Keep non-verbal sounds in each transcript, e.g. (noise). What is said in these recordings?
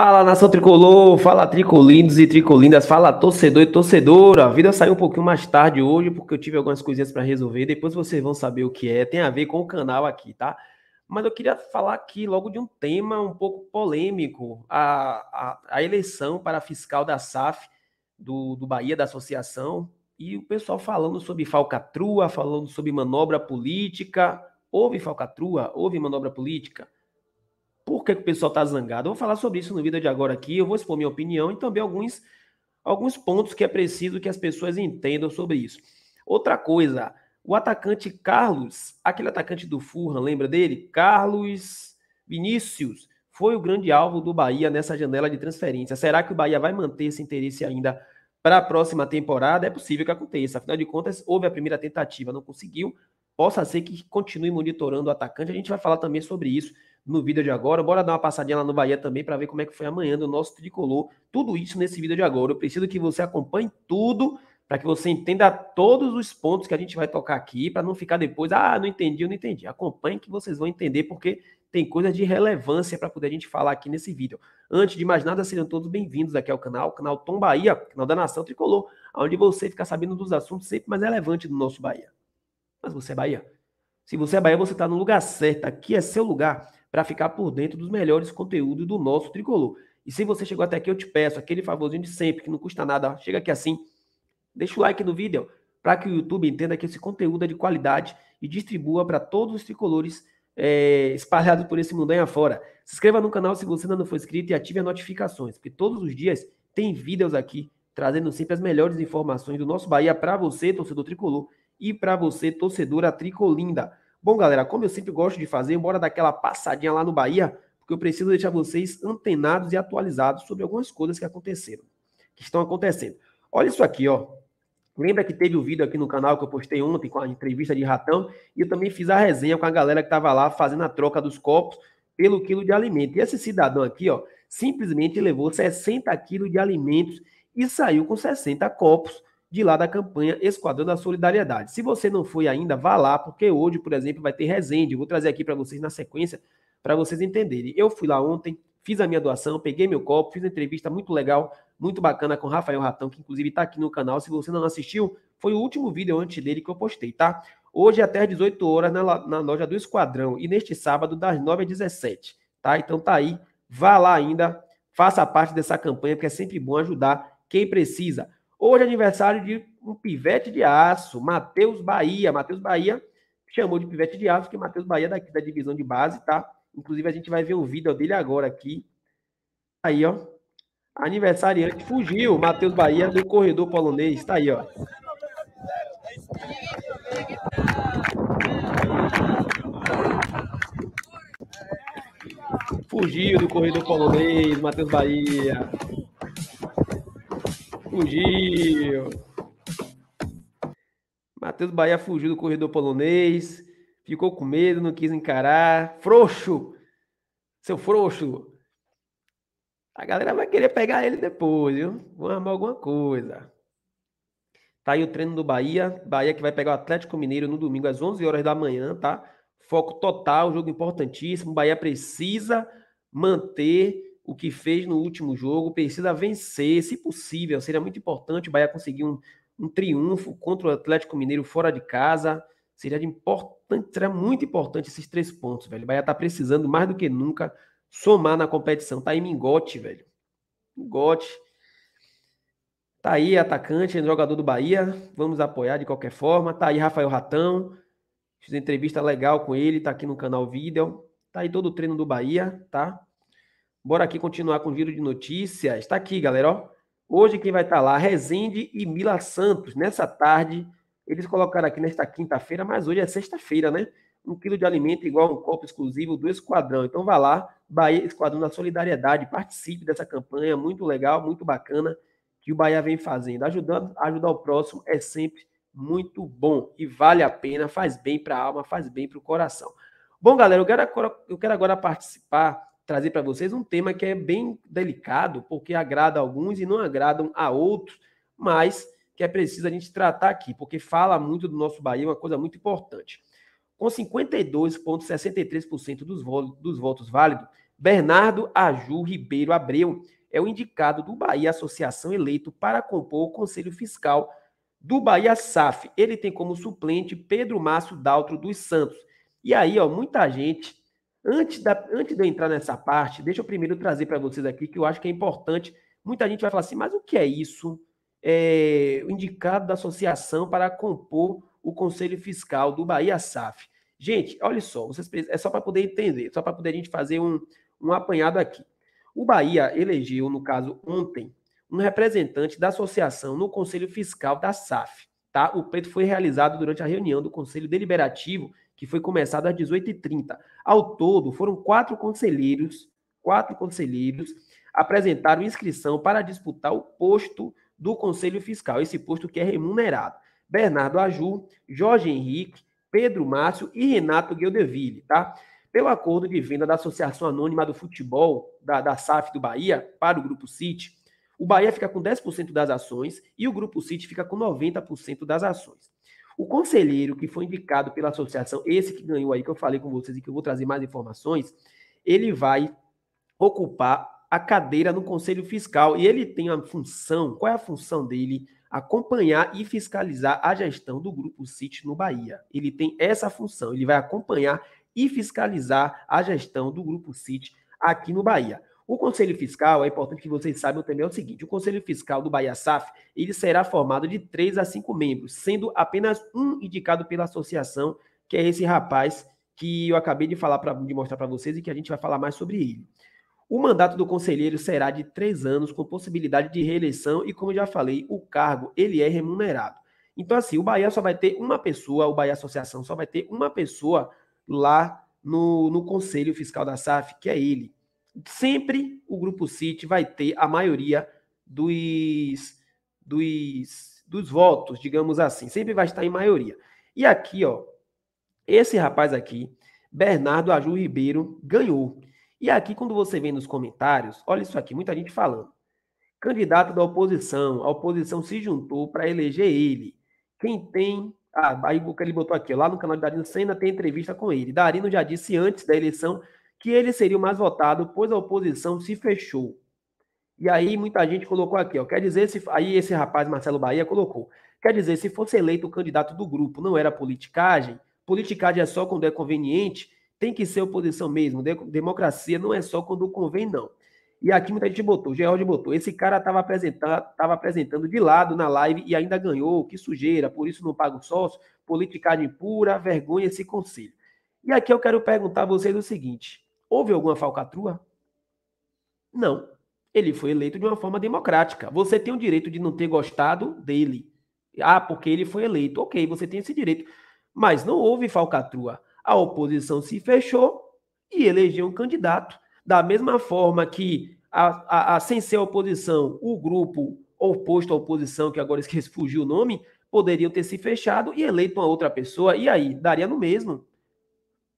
Fala nação tricolor, fala tricolindos e tricolindas, fala torcedor e torcedora. A vida saiu um pouquinho mais tarde hoje porque eu tive algumas coisinhas para resolver. Depois vocês vão saber o que é, tem a ver com o canal aqui, tá? Mas eu queria falar aqui logo de um tema um pouco polêmico: a, a, a eleição para fiscal da SAF do, do Bahia, da associação, e o pessoal falando sobre falcatrua, falando sobre manobra política. Houve falcatrua? Houve manobra política? Por que, que o pessoal está zangado? Eu vou falar sobre isso no vídeo de agora aqui. Eu vou expor minha opinião e também alguns, alguns pontos que é preciso que as pessoas entendam sobre isso. Outra coisa, o atacante Carlos, aquele atacante do Furran, lembra dele? Carlos Vinícius foi o grande alvo do Bahia nessa janela de transferência. Será que o Bahia vai manter esse interesse ainda para a próxima temporada? É possível que aconteça. Afinal de contas, houve a primeira tentativa, não conseguiu. Possa ser que continue monitorando o atacante. A gente vai falar também sobre isso no vídeo de agora. Bora dar uma passadinha lá no Bahia também para ver como é que foi amanhã do nosso tricolor. Tudo isso nesse vídeo de agora. Eu preciso que você acompanhe tudo para que você entenda todos os pontos que a gente vai tocar aqui, para não ficar depois, ah, não entendi, eu não entendi. Acompanhe que vocês vão entender porque tem coisa de relevância para poder a gente falar aqui nesse vídeo. Antes de mais nada, sejam todos bem-vindos aqui ao canal, canal Tom Bahia, canal da Nação Tricolor, onde você fica sabendo dos assuntos sempre mais relevantes do nosso Bahia. Mas você é Bahia. Se você é Bahia, você está no lugar certo. Aqui é seu lugar para ficar por dentro dos melhores conteúdos do nosso tricolor. E se você chegou até aqui, eu te peço aquele favorzinho de sempre, que não custa nada, chega aqui assim, deixa o like no vídeo, para que o YouTube entenda que esse conteúdo é de qualidade e distribua para todos os tricolores é, espalhados por esse mundo aí afora. Se inscreva no canal se você ainda não for inscrito e ative as notificações, porque todos os dias tem vídeos aqui trazendo sempre as melhores informações do nosso Bahia para você, torcedor tricolor, e para você, torcedora tricolinda. Bom, galera, como eu sempre gosto de fazer, bora daquela passadinha lá no Bahia, porque eu preciso deixar vocês antenados e atualizados sobre algumas coisas que aconteceram, que estão acontecendo. Olha isso aqui, ó. Lembra que teve o um vídeo aqui no canal que eu postei ontem com a entrevista de Ratão e eu também fiz a resenha com a galera que estava lá fazendo a troca dos copos pelo quilo de alimento. E esse cidadão aqui, ó, simplesmente levou 60 quilos de alimentos e saiu com 60 copos de lá da campanha Esquadrão da Solidariedade. Se você não foi ainda, vá lá, porque hoje, por exemplo, vai ter Resende. Eu vou trazer aqui para vocês na sequência, para vocês entenderem. Eu fui lá ontem, fiz a minha doação, peguei meu copo, fiz uma entrevista muito legal, muito bacana com o Rafael Ratão, que inclusive está aqui no canal. Se você não assistiu, foi o último vídeo antes dele que eu postei, tá? Hoje é até às 18 horas na, na loja do Esquadrão e neste sábado das 9 às 17, tá? Então tá aí, vá lá ainda, faça parte dessa campanha, porque é sempre bom ajudar quem precisa. Hoje é aniversário de um pivete de aço, Matheus Bahia. Matheus Bahia chamou de pivete de aço, porque Matheus Bahia é daqui da divisão de base, tá? Inclusive, a gente vai ver o vídeo dele agora aqui. Aí, ó. Aniversariante fugiu, Matheus Bahia, do corredor polonês. Tá aí, ó. Fugiu do corredor polonês, Matheus Bahia. Fugiu. Matheus Bahia fugiu do corredor polonês. Ficou com medo, não quis encarar. Frouxo! Seu frouxo! A galera vai querer pegar ele depois, viu? Vão arrumar alguma coisa. Tá aí o treino do Bahia. Bahia que vai pegar o Atlético Mineiro no domingo às 11 horas da manhã, tá? Foco total, jogo importantíssimo. Bahia precisa manter o que fez no último jogo, precisa vencer, se possível, seria muito importante o Bahia conseguir um, um triunfo contra o Atlético Mineiro fora de casa. Seria importante, seria muito importante esses três pontos, velho. O Bahia tá precisando mais do que nunca somar na competição. Tá aí Mingote, velho. Mingote. Tá aí atacante, jogador do Bahia. Vamos apoiar de qualquer forma. Tá aí Rafael Ratão. Fiz entrevista legal com ele, tá aqui no canal vídeo. Tá aí todo o treino do Bahia, tá? Bora aqui continuar com o giro de notícias. Está aqui, galera. Ó. Hoje quem vai estar tá lá, Rezende e Mila Santos. Nessa tarde, eles colocaram aqui nesta quinta-feira, mas hoje é sexta-feira, né? Um quilo de alimento igual a um copo exclusivo do Esquadrão. Então vá lá, Bahia Esquadrão da Solidariedade, participe dessa campanha, muito legal, muito bacana, que o Bahia vem fazendo. Ajudando, ajudar o próximo é sempre muito bom e vale a pena, faz bem para a alma, faz bem para o coração. Bom, galera, eu quero eu quero agora participar trazer para vocês um tema que é bem delicado, porque agrada a alguns e não agradam a outros, mas que é preciso a gente tratar aqui, porque fala muito do nosso Bahia, uma coisa muito importante. Com 52,63% dos, dos votos válidos, Bernardo Aju Ribeiro Abreu é o indicado do Bahia Associação eleito para compor o Conselho Fiscal do Bahia SAF. Ele tem como suplente Pedro Márcio Daltro dos Santos. E aí, ó, muita gente Antes, da, antes de eu entrar nessa parte, deixa eu primeiro trazer para vocês aqui que eu acho que é importante. Muita gente vai falar assim, mas o que é isso? É, o indicado da associação para compor o Conselho Fiscal do Bahia SAF. Gente, olha só, vocês é só para poder entender, só para poder a gente fazer um, um apanhado aqui. O Bahia elegeu, no caso, ontem, um representante da associação no Conselho Fiscal da SAF. Tá? O pleito foi realizado durante a reunião do Conselho Deliberativo que foi começado às 18h30. Ao todo, foram quatro conselheiros, quatro conselheiros apresentaram inscrição para disputar o posto do Conselho Fiscal, esse posto que é remunerado. Bernardo Aju, Jorge Henrique, Pedro Márcio e Renato Gueldeville, tá? Pelo acordo de venda da Associação Anônima do Futebol, da, da SAF do Bahia, para o Grupo City, o Bahia fica com 10% das ações e o Grupo City fica com 90% das ações. O conselheiro que foi indicado pela associação, esse que ganhou aí, que eu falei com vocês e que eu vou trazer mais informações, ele vai ocupar a cadeira no Conselho Fiscal e ele tem a função, qual é a função dele? Acompanhar e fiscalizar a gestão do Grupo City no Bahia. Ele tem essa função, ele vai acompanhar e fiscalizar a gestão do Grupo City aqui no Bahia. O Conselho Fiscal, é importante que vocês saibam também é o seguinte: o Conselho Fiscal do Bahia SAF ele será formado de três a cinco membros, sendo apenas um indicado pela associação, que é esse rapaz que eu acabei de falar pra, de mostrar para vocês e que a gente vai falar mais sobre ele. O mandato do conselheiro será de três anos, com possibilidade de reeleição e, como já falei, o cargo ele é remunerado. Então, assim, o Bahia só vai ter uma pessoa, o Bahia Associação só vai ter uma pessoa lá no, no Conselho Fiscal da SAF, que é ele sempre o grupo City vai ter a maioria dos, dos, dos votos, digamos assim. Sempre vai estar em maioria. E aqui, ó, esse rapaz aqui, Bernardo Aju Ribeiro, ganhou. E aqui, quando você vê nos comentários, olha isso aqui, muita gente falando. Candidato da oposição, a oposição se juntou para eleger ele. Quem tem. Ah, aí ele botou aqui, ó, lá no canal de Darino Senna tem entrevista com ele. Darino já disse antes da eleição que ele seria o mais votado, pois a oposição se fechou. E aí muita gente colocou aqui, ó, quer dizer, se, aí esse rapaz Marcelo Bahia colocou, quer dizer, se fosse eleito o candidato do grupo, não era politicagem, politicagem é só quando é conveniente, tem que ser oposição mesmo, democracia não é só quando convém, não. E aqui muita gente botou, Geraldo botou, esse cara estava apresentando, apresentando de lado na live e ainda ganhou, que sujeira, por isso não paga o sócio, politicagem pura, vergonha esse conselho. E aqui eu quero perguntar a vocês o seguinte, Houve alguma falcatrua? Não. Ele foi eleito de uma forma democrática. Você tem o direito de não ter gostado dele. Ah, porque ele foi eleito. Ok, você tem esse direito. Mas não houve falcatrua. A oposição se fechou e elegeu um candidato. Da mesma forma que, a, a, a, sem ser a oposição, o grupo oposto à oposição, que agora (laughs) esqueci, fugiu o nome, poderiam ter se fechado e eleito uma outra pessoa. E aí, daria no mesmo.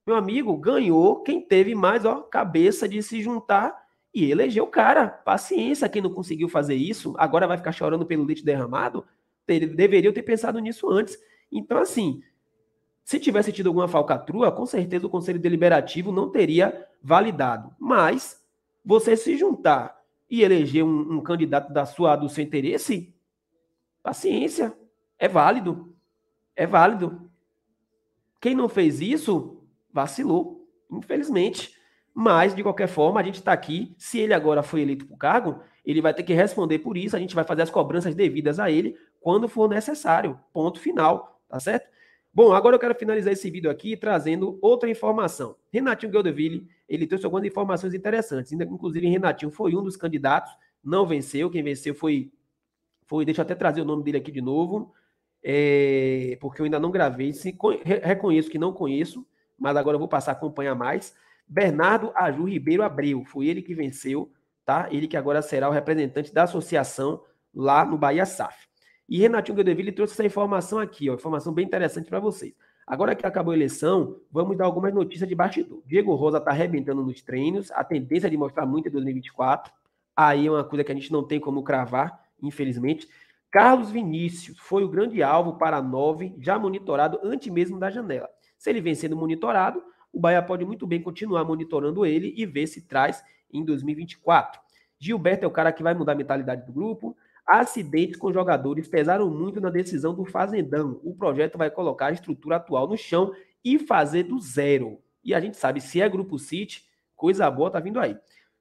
Meu amigo, ganhou quem teve mais ó, cabeça de se juntar e eleger o cara. Paciência, quem não conseguiu fazer isso, agora vai ficar chorando pelo leite derramado? Ele deveria ter pensado nisso antes. Então, assim, se tivesse tido alguma falcatrua, com certeza o Conselho Deliberativo não teria validado. Mas você se juntar e eleger um, um candidato da sua, do seu interesse, paciência, é válido. É válido. Quem não fez isso vacilou, infelizmente. Mas, de qualquer forma, a gente está aqui. Se ele agora foi eleito para o cargo, ele vai ter que responder por isso. A gente vai fazer as cobranças devidas a ele quando for necessário. Ponto final, tá certo? Bom, agora eu quero finalizar esse vídeo aqui trazendo outra informação. Renatinho Gueldeville, ele trouxe algumas informações interessantes. Inclusive, Renatinho foi um dos candidatos, não venceu. Quem venceu foi. foi deixa eu até trazer o nome dele aqui de novo, é, porque eu ainda não gravei. Se, reconheço que não conheço, mas agora eu vou passar a acompanhar mais. Bernardo Aju Ribeiro Abreu, foi ele que venceu, tá? Ele que agora será o representante da associação lá no Bahia SAF. E Renatinho Gedeville trouxe essa informação aqui, ó, informação bem interessante para vocês. Agora que acabou a eleição, vamos dar algumas notícias de bastidor. Diego Rosa está arrebentando nos treinos, a tendência é de mostrar muito em 2024. Aí é uma coisa que a gente não tem como cravar, infelizmente. Carlos Vinícius foi o grande alvo para nove, já monitorado antes mesmo da janela. Se ele vem sendo monitorado, o Bahia pode muito bem continuar monitorando ele e ver se traz em 2024. Gilberto é o cara que vai mudar a mentalidade do grupo. Acidentes com jogadores pesaram muito na decisão do Fazendão. O projeto vai colocar a estrutura atual no chão e fazer do zero. E a gente sabe, se é Grupo City, coisa boa tá vindo aí.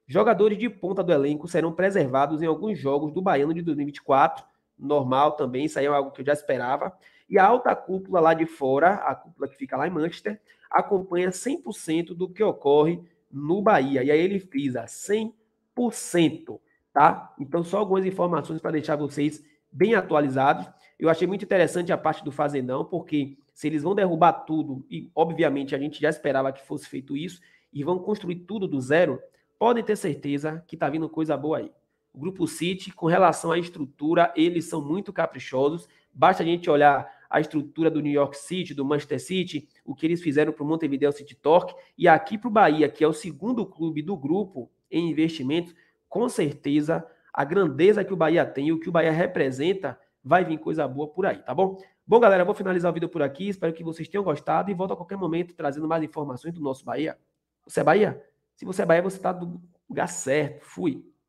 Jogadores de ponta do elenco serão preservados em alguns jogos do Baiano de 2024 normal também, isso aí é algo que eu já esperava. E a alta cúpula lá de fora, a cúpula que fica lá em Manchester, acompanha 100% do que ocorre no Bahia. E aí ele frisa 100%, tá? Então, só algumas informações para deixar vocês bem atualizados. Eu achei muito interessante a parte do Fazendão, porque se eles vão derrubar tudo, e obviamente a gente já esperava que fosse feito isso, e vão construir tudo do zero, podem ter certeza que está vindo coisa boa aí o Grupo City, com relação à estrutura, eles são muito caprichosos. Basta a gente olhar a estrutura do New York City, do Manchester City, o que eles fizeram para o Montevideo City Torque e aqui para o Bahia, que é o segundo clube do grupo em investimentos, com certeza a grandeza que o Bahia tem e o que o Bahia representa vai vir coisa boa por aí, tá bom? Bom, galera, vou finalizar o vídeo por aqui. Espero que vocês tenham gostado e volto a qualquer momento trazendo mais informações do nosso Bahia. Você é Bahia? Se você é Bahia, você está do lugar certo. Fui.